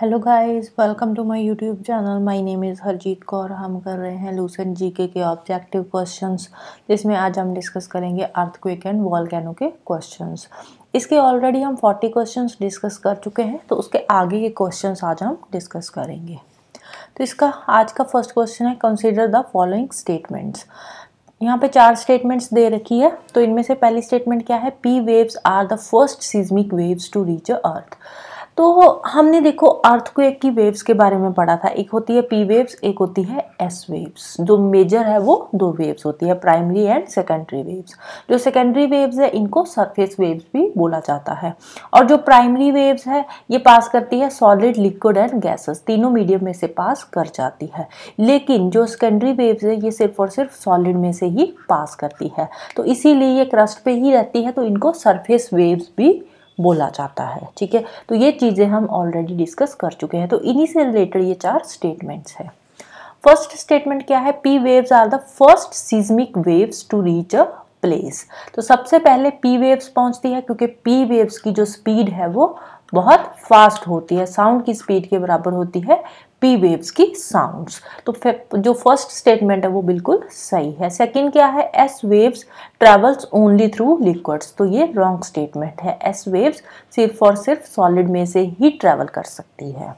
Hello guys welcome to my YouTube channel my name is Harjeet Kaur हम कर रहे हैं लूसेंट जीके के ऑब्जेक्टिव क्वेश्चंस जिसमें आज हम डिस्कस करेंगे अर्थक्वेक एंड कैनो के क्वेश्चंस इसके ऑलरेडी हम 40 क्वेश्चंस डिस्कस कर चुके हैं तो उसके आगे के क्वेश्चंस आज हम डिस्कस करेंगे तो इसका आज का फर्स्ट क्वेश्चन है कंसिडर द फॉलोइंग स्टेटमेंट्स यहाँ पे चार स्टेटमेंट्स दे रखी है तो इनमें से पहली स्टेटमेंट क्या है P waves are the first seismic waves to reach earth तो हमने देखो एक की वेव्स के बारे में पढ़ा था एक होती है पी वेव्स एक होती है एस वेव्स जो मेजर है वो दो वेव्स होती है प्राइमरी एंड सेकेंडरी वेव्स जो सेकेंडरी वेव्स है इनको सरफेस वेव्स भी बोला जाता है और जो प्राइमरी वेव्स है ये पास करती है सॉलिड लिक्विड एंड गैसेस तीनों मीडियम में से पास कर जाती है लेकिन जो सेकेंडरी वेव्स है ये सिर्फ और सिर्फ सॉलिड में से ही पास करती है तो इसीलिए ये क्रस्ट पे ही रहती है तो इनको सरफेस वेव्स भी बोला जाता है ठीक है तो ये चीज़ें हम ऑलरेडी डिस्कस कर चुके हैं तो इन्हीं से रिलेटेड ये चार स्टेटमेंट्स हैं फर्स्ट स्टेटमेंट क्या है P waves are the first seismic waves to reach a place तो सबसे पहले पी वेव्स पहुंचती है क्योंकि पी वेव्स की जो स्पीड है वो बहुत फास्ट होती है साउंड की स्पीड के बराबर होती है पी वेव्स की साउंड्स तो जो फर्स्ट स्टेटमेंट है वो बिल्कुल सही है सेकंड क्या है S waves travels only through liquids तो ये रॉन्ग स्टेटमेंट है एस वेव्स सिर्फ और सिर्फ सॉलिड में से ही ट्रेवल कर सकती है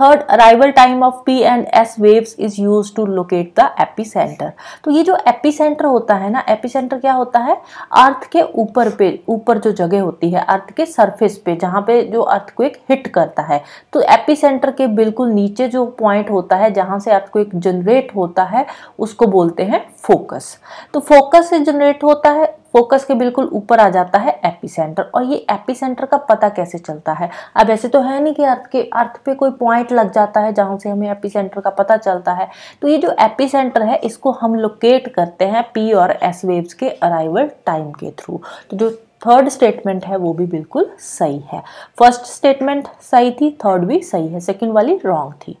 third arrival time of P and S waves is use to locate the epicentre तो ये जो एपिसेंटर होता है ना एपिसेंटर क्या होता है अर्थ के ऊपर पे ऊपर जो जगह होती है अर्थ के सरफेस पे जहाँ पे जो अर्थ को एक हिट करता है तो एपिसेंटर के बिल्कुल नीचे जो पॉइंट होता है जहाँ से अर्थ को एक जनरेट होता है उसको बोलते हैं फोकस तो फोकस से जनरेट होता है फोकस के बिल्कुल ऊपर आ जाता है एपिसेंटर और ये एपिसेंटर का पता कैसे चलता है अब ऐसे तो है नहीं कि अर्थ के अर्थ पे कोई पॉइंट लग जाता है जहाँ से हमें एपिसेंटर का पता चलता है तो ये जो एपिसेंटर है इसको हम लोकेट करते हैं पी और एस वेव्स के अराइवल टाइम के थ्रू तो जो थर्ड स्टेटमेंट है वो भी बिल्कुल सही है फर्स्ट स्टेटमेंट सही थी थर्ड भी सही है सेकेंड वाली रॉन्ग थी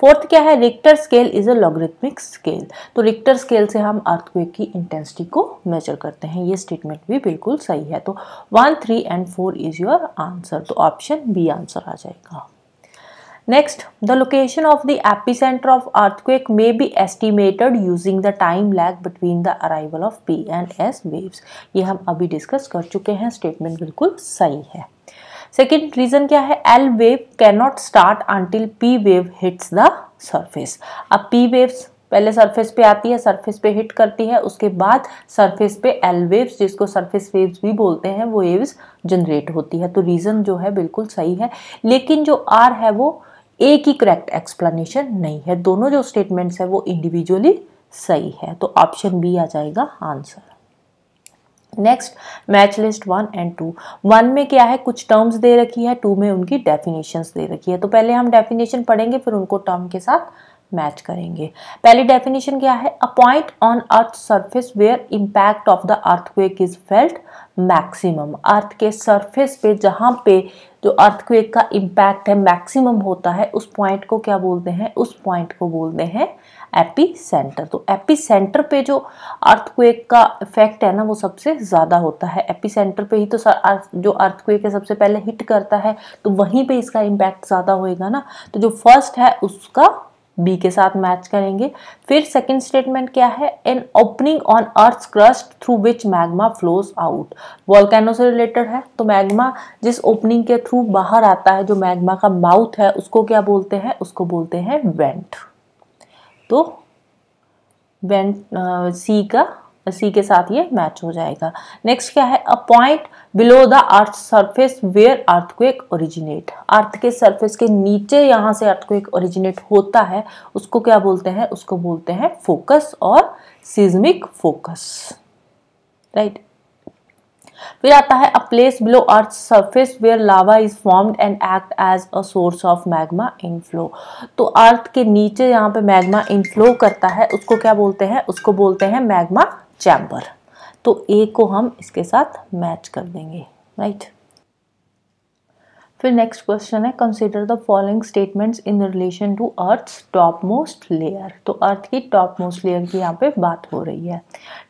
फोर्थ क्या है Richter scale is a logarithmic scale तो रिक्टर स्केल से हम अर्थक्वेक की इंटेंसिटी को मेजर करते हैं ये स्टेटमेंट भी बिल्कुल सही है तो one three and four is your answer तो ऑप्शन बी आंसर आ जाएगा next the location of the epicentre of earthquake may be estimated using the time lag between the arrival of P and S waves ये हम अभी discuss कर चुके हैं statement बिल्कुल सही है सेकेंड रीजन क्या है L wave cannot start until P wave hits the surface अब पी वेव्स पहले सरफेस पे आती है सरफेस पे हिट करती है उसके बाद सरफेस पे एल वेव्स जिसको सरफेस वेव्स भी बोलते हैं वो वेव्स जनरेट होती है तो रीज़न जो है बिल्कुल सही है लेकिन जो आर है वो एक ही करेक्ट एक्सप्लेनेशन नहीं है दोनों जो स्टेटमेंट्स है वो इंडिविजुअली सही है तो ऑप्शन बी आ जाएगा answer next match list one and two one में क्या है कुछ टर्म्स दे रखी है टू में उनकी डेफिनेशंस दे रखी है तो पहले हम डेफिनेशन पढ़ेंगे फिर उनको टर्म के साथ मैच करेंगे पहली डेफिनेशन क्या है a point on earth surface where impact of the earthquake is felt maximum earth के सरफेस पे जहाँ पे जो अर्थक्वेक का इम्पैक्ट है मैक्सिमम होता है उस पॉइंट को क्या बोलते हैं उस पॉइंट को बोलते हैं एपी सेंटर तो एपी सेंटर पे जो अर्थक्वेक का इफेक्ट है ना वो सबसे ज़्यादा होता है एपी सेंटर पे ही तो जो अर्थक्वेक है सबसे पहले हिट करता है तो वहीं पे इसका इम्पैक्ट ज़्यादा होएगा ना तो जो फर्स्ट है उसका बी के साथ मैच करेंगे फिर सेकंड स्टेटमेंट क्या है an opening on earth crust through which magma flows out volcano से रिलेटेड है तो मैग्मा जिस ओपनिंग के थ्रू बाहर आता है जो मैग्मा का माउथ है उसको क्या बोलते हैं उसको बोलते हैं वेंट तो बेंट सी uh, का सी के साथ ये मैच हो जाएगा नेक्स्ट क्या है a point below the earth surface where earthquake originate earth के सरफेस के नीचे यहाँ से अर्थक्वेक ओरिजिनेट होता है उसको क्या बोलते हैं उसको बोलते हैं फोकस और सीजमिक फोकस राइट फिर आता है a place below earth surface where lava is formed and act as a source of magma inflow तो अर्थ के नीचे यहाँ पे मैग्मा इनफ्लो करता है उसको क्या बोलते हैं उसको बोलते हैं मैग्मा चैम्बर तो ए को हम इसके साथ मैच कर देंगे राइट right? फिर नेक्स्ट क्वेश्चन है consider the following statements in relation to earth top most layer तो अर्थ की टॉप मोस्ट लेयर की यहाँ पे बात हो रही है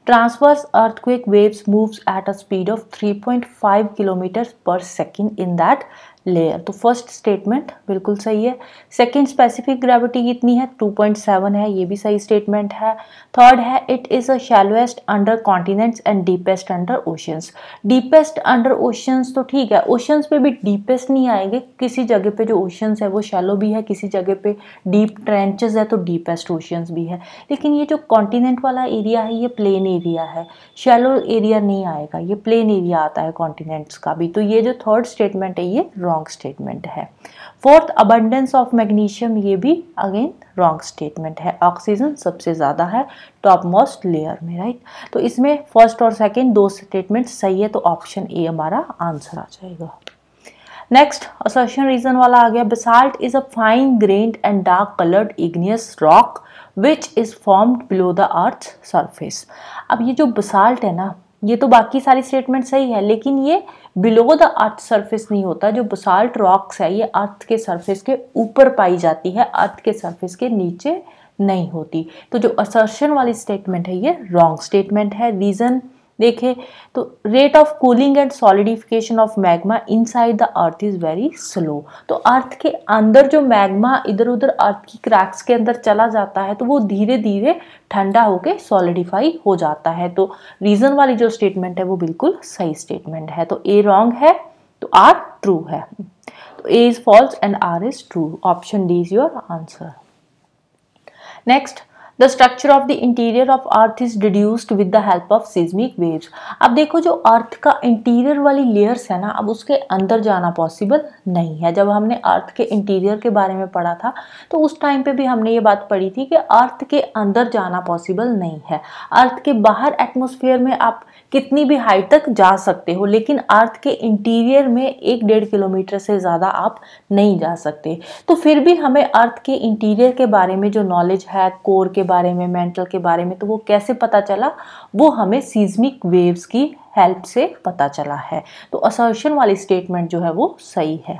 transverse quick waves moves at a speed of 3.5 kilometre per second in that layer तो फर्स्ट स्टेटमेंट बिल्कुल सही है सेकंड स्पेसिफिक ग्रेविटी कितनी है 2.7 है ये भी सही स्टेटमेंट है थर्ड है it is a shallowest under continents and deepest under oceans deepest under oceans तो ठीक है ओशंस पे भी डीपेस्ट नहीं आएंगे किसी जगह पे जो ओशंस है वो शैलो भी है किसी जगह पे डीप ट्रेंचेस है तो डीपेस्ट ओशंस भी है लेकिन ये जो कॉन्टिनेंट वाला एरिया है ये प्लेन एरिया है शैलो एरिया नहीं आएगा ये प्लेन एरिया आता है कॉन्टिनेंट्स का भी तो ये जो थर्ड स्टेटमेंट है ये रॉन्ग रॉन्ग स्टेटमेंट है फोर्थ अबंडेंस ऑफ मैग्नीशियम ये भी अगेन रॉन्ग स्टेटमेंट है ऑक्सीजन सबसे ज़्यादा है टॉप मोस्ट लेयर में राइट right? तो इसमें फर्स्ट और सेकेंड दो स्टेटमेंट सही है तो ऑप्शन ए हमारा आंसर आ जाएगा नेक्स्ट असर्शन रीजन वाला आ गया basalt is a fine grained and dark coloured igneous rock which is formed below the earth surface अब ये जो बिसाल्ट है ना ये तो बाकी सारी स्टेटमेंट सही है लेकिन ये बिलो द अर्थ सरफेस नहीं होता जो बसाल्ट रॉक्स है ये अर्थ के सरफेस के ऊपर पाई जाती है अर्थ के सरफेस के नीचे नहीं होती तो जो असर्शन वाली स्टेटमेंट है ये रॉन्ग स्टेटमेंट है रीज़न देखें तो rate of cooling and solidification of magma inside the earth is very slow तो अर्थ के अंदर जो मैग्मा इधर उधर अर्थ की क्रैक्स के अंदर चला जाता है तो वो धीरे धीरे ठंडा होके सॉलिडिफाई हो जाता है तो रीज़न वाली जो स्टेटमेंट है वो बिल्कुल सही स्टेटमेंट है तो ए रॉन्ग है तो आर ट्रू है तो A is false and R is true option D is your answer next the structure of the interior of earth is deduced with the help of seismic waves अब देखो जो अर्थ का interior वाली layers है ना अब उसके अंदर जाना पॉसिबल नहीं है जब हमने अर्थ के इंटीरियर के बारे में पढ़ा था तो उस टाइम पे भी हमने ये बात पढ़ी थी कि अर्थ के अंदर जाना पॉसिबल नहीं है अर्थ के बाहर एटमोसफियर में आप कितनी भी हाइट तक जा सकते हो लेकिन अर्थ के इंटीरियर में एक डेढ़ किलोमीटर से ज़्यादा आप नहीं जा सकते तो फिर भी हमें अर्थ के इंटीरियर के बारे में जो नॉलेज है कोर के बारे में मेंटल के बारे में तो वो कैसे पता चला वो हमें सीज्मिक वेव्स की हेल्प से पता चला है तो असर्शन वाली स्टेटमेंट जो है वो सही है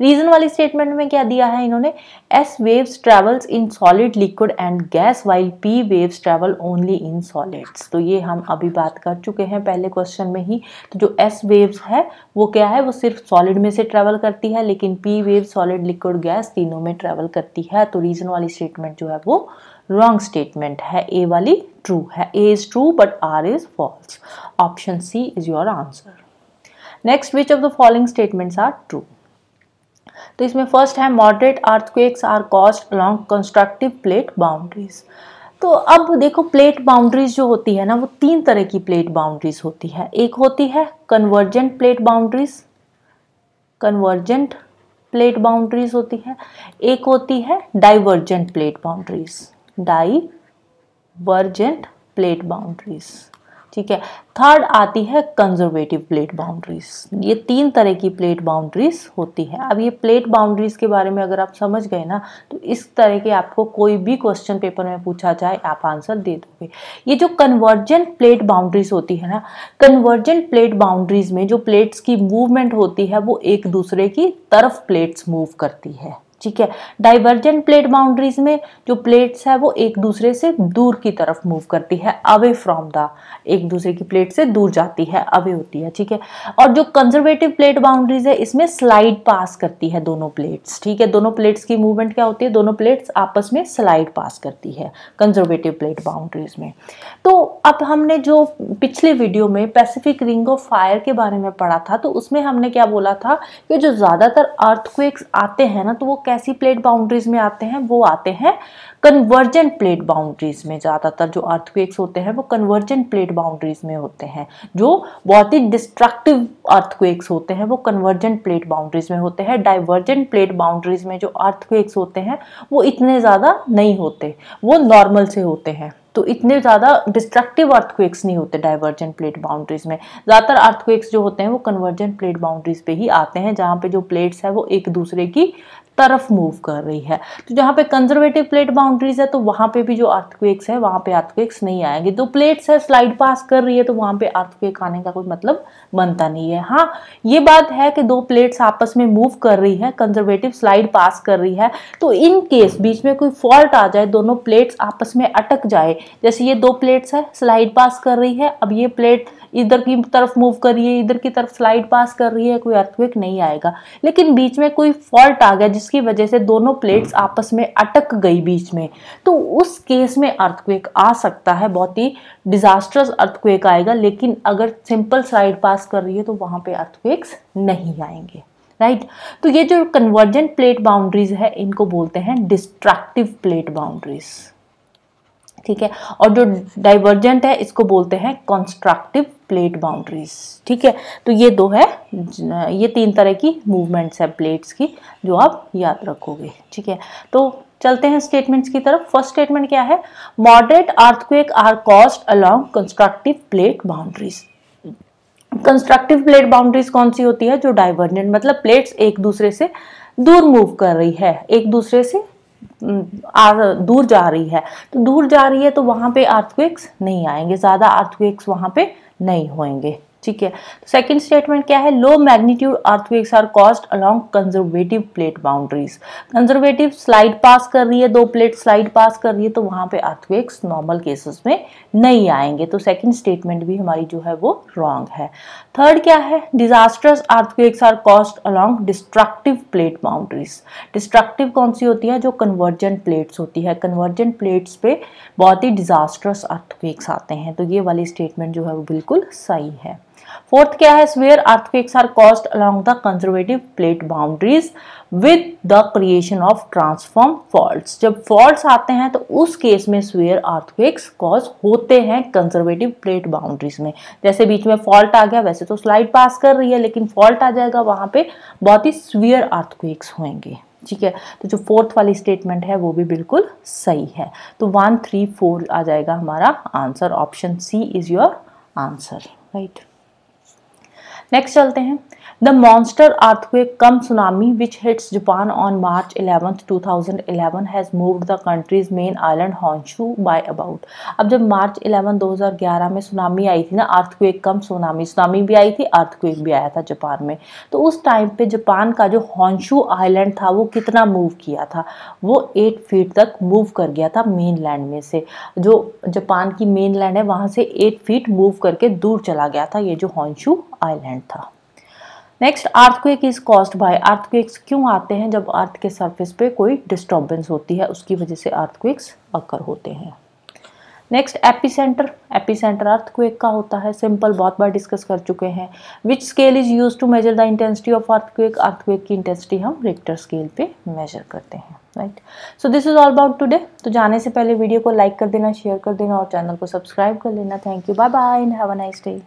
रीजन वाली स्टेटमेंट में क्या दिया है इन्होंने S waves travels in solid liquid and gas while P waves travel only in solids तो ये हम अभी बात कर चुके हैं पहले क्वेश्चन में ही तो जो एस वेव्स है वो क्या है वो सिर्फ सॉलिड में से ट्रेवल करती है लेकिन P wave solid liquid gas तीनों में ट्रेवल करती है तो रीजन वाली स्टेटमेंट जो है वो रॉन्ग स्टेटमेंट है ए वाली ट्रू है A is true but R is false option C is your answer next which of the following statements are true तो इसमें फर्स्ट है moderate earthquakes are caused along constructive plate boundaries तो अब देखो plate boundaries जो होती है ना वो तीन तरह की प्लेट बाउंड्रीज होती है एक होती है convergent plate boundaries convergent plate boundaries होती है एक होती है divergent plate boundaries divergent plate boundaries ठीक है थर्ड आती है कंजर्वेटिव प्लेट बाउंड्रीज ये तीन तरह की प्लेट बाउंड्रीज होती है अब ये प्लेट बाउंड्रीज के बारे में अगर आप समझ गए ना तो इस तरह के आपको कोई भी क्वेश्चन पेपर में पूछा जाए आप आंसर दे दोगे ये जो कन्वर्जेंट प्लेट बाउंड्रीज होती है ना कन्वर्जेंट प्लेट बाउंड्रीज में जो प्लेट्स की मूवमेंट होती है वो एक दूसरे की तरफ प्लेट्स मूव करती है ठीक है डाइवर्जेंट प्लेट बाउंड्रीज में जो प्लेट्स है वो एक दूसरे से दूर की तरफ मूव करती है अवे फ्रॉम द एक दूसरे की प्लेट से दूर जाती है अवे होती है ठीक है और जो कंजर्वेटिव प्लेट बाउंड्रीज है इसमें स्लाइड पास करती है दोनों प्लेट्स ठीक है दोनों प्लेट्स की मूवमेंट क्या होती है दोनों प्लेट्स आपस में स्लाइड पास करती है कंजर्वेटिव प्लेट बाउंड्रीज में तो अब हमने जो पिछले वीडियो में पैसिफिक रिंग ऑफ फायर के बारे में पढ़ा था तो उसमें हमने क्या बोला था कि जो ज़्यादातर अर्थक्वेक्स आते हैं ना तो वो कैसी प्लेट बाउंड्रीज में आते हैं वो आते हैं कन्वर्जेंट प्लेट बाउंड्रीज में ज़्यादातर जो अर्थक्वेक्स होते हैं वो कन्वर्जेंट प्लेट बाउंड्रीज में होते हैं जो बहुत ही डिस्ट्रक्टिव अर्थक्वेक्स होते हैं वो कन्वर्जेंट प्लेट बाउंड्रीज में होते हैं डाइवर्जेंट प्लेट बाउंड्रीज में जो अर्थक्वेक्स होते हैं वो इतने ज़्यादा नहीं होते वो नॉर्मल से होते हैं तो इतने ज़्यादा डिस्ट्रक्टिव अर्थक्वेक्स नहीं होते डाइवर्जेंट प्लेट बाउंड्रीज में ज़्यादातर अर्थक्वेक्स जो होते हैं वो कन्वर्जेंट प्लेट बाउंड्रीज पे ही आते हैं जहाँ पे जो प्लेट्स है वो एक दूसरे की तरफ मूव कर रही है तो जहाँ पे कंजर्वेटिव प्लेट बाउंड्रीज है तो वहाँ पे भी जो अर्थक्वेक्स है वहाँ पे अर्थक्वेक्स नहीं आएंगे तो प्लेट्स है स्लाइड पास कर रही है तो वहाँ पे अर्थक्वेक आने का कोई मतलब बनता नहीं है हाँ ये बात है कि दो प्लेट्स आपस में मूव कर रही है कंजर्वेटिव स्लाइड पास कर रही है तो इन केस बीच में कोई फॉल्ट आ जाए दोनों प्लेट्स आपस में अटक जाए जैसे ये दो प्लेट्स है स्लाइड पास कर रही है अब ये प्लेट इधर की तरफ मूव कर रही है इधर की तरफ स्लाइड पास कर रही है कोई अर्थवेक नहीं आएगा लेकिन बीच में कोई फॉल्ट आ गया जिसकी वजह से दोनों प्लेट्स आपस में अटक गई बीच में तो उस केस में अर्थक्वेक आ सकता है बहुत ही डिजास्टर्स अर्थक्वेक आएगा लेकिन अगर सिंपल स्लाइड पास कर रही है तो वहाँ पे अर्थवेक्स नहीं आएंगे राइट right? तो ये जो कन्वर्जेंट प्लेट बाउंड्रीज है इनको बोलते हैं डिस्ट्रैक्टिव प्लेट बाउंड्रीज ठीक है और जो डाइवर्जेंट है इसको बोलते हैं कंस्ट्रक्टिव प्लेट बाउंड्रीज ठीक है तो ये दो है ये तीन तरह की मूवमेंट्स है प्लेट्स की जो आप याद रखोगे ठीक है तो चलते हैं स्टेटमेंट्स की तरफ फर्स्ट स्टेटमेंट क्या है moderate earthquake are caused along constructive plate boundaries constructive plate boundaries कौन सी होती है जो डाइवर्जेंट मतलब प्लेट्स एक दूसरे से दूर मूव कर रही है एक दूसरे से हम्म, आ दूर जा रही है तो दूर जा रही है तो वहां पे अर्थक्वेक्स नहीं आएंगे ज़्यादा अर्थक्वेक्स वहां पे नहीं होएंगे ठीक है सेकंड तो स्टेटमेंट क्या है low magnitude earthquakes are caused along conservative plate boundaries conservative slide pass कर रही है दो प्लेट स्लाइड पास कर रही है तो वहां पे अर्थवेक्स नॉर्मल केसेस में नहीं आएंगे तो सेकंड स्टेटमेंट भी हमारी जो है वो रॉन्ग है थर्ड क्या है disasters earthquakes are caused along destructive plate boundaries destructive कौन सी होती है जो कन्वर्जेंट प्लेट्स होती है कन्वर्जेंट प्लेट्स पे बहुत ही डिजास्टर्स अर्थवेक्स आते हैं तो ये वाली स्टेटमेंट जो है वो बिल्कुल सही है फोर्थ क्या है severe earthquakes are caused along the conservative plate boundaries with the creation of transform fault जब फॉल्ट आते हैं तो उस केस में स्वेयर अर्थक्वेक्स कॉज होते हैं कंजर्वेटिव प्लेट बाउंड्रीज में जैसे बीच में फॉल्ट आ गया वैसे तो स्लाइड पास कर रही है लेकिन फॉल्ट आ जाएगा वहां पे बहुत ही स्वेयर अर्थक्वेक्स होंगे ठीक है तो जो फोर्थ वाली स्टेटमेंट है वो भी बिल्कुल सही है तो वन थ्री फोर आ जाएगा हमारा answer option C is your answer right next चलते हैं the monster The come tsunami which hits Japan on March eleventh two thousand eleven has moved the country's main island Honshu by about अब जब मार्च दो हज़ार ग्यारह में tsunami आई थी ना अर्थक्वेक कम सुनामी सुनामी भी आई थी अर्थक्वेक भी आया था जापान में तो उस टाइम पे जापान का जो हॉन्शू आइलैंड था वो कितना मूव किया था वो एट फीट तक मूव कर गया था मेन लैंड में से जो जापान की मेन लैंड है वहाँ से एट फीट मूव करके दूर चला गया था ये जो हॉन्शू आइलैंड था next earthquake is caused by earthquakes क्यों आते हैं जब अर्थ के सरफेस पे कोई डिस्टर्बेंस होती है उसकी वजह से अर्थक्वेक्स अकर होते हैं नेक्स्ट एपीसेंटर एपीसेंटर अर्थक्वेक का होता है सिंपल बहुत बार डिस्कस कर चुके हैं which scale is use to measure the intensity of earthquake earthquake की इंटेंसिटी हम रिक्टर स्केल पे मेजर करते हैं right so this is all about today तो जाने से पहले वीडियो को लाइक कर देना शेयर कर देना और चैनल को सब्सक्राइब कर लेना thank you bye bye and have a nice day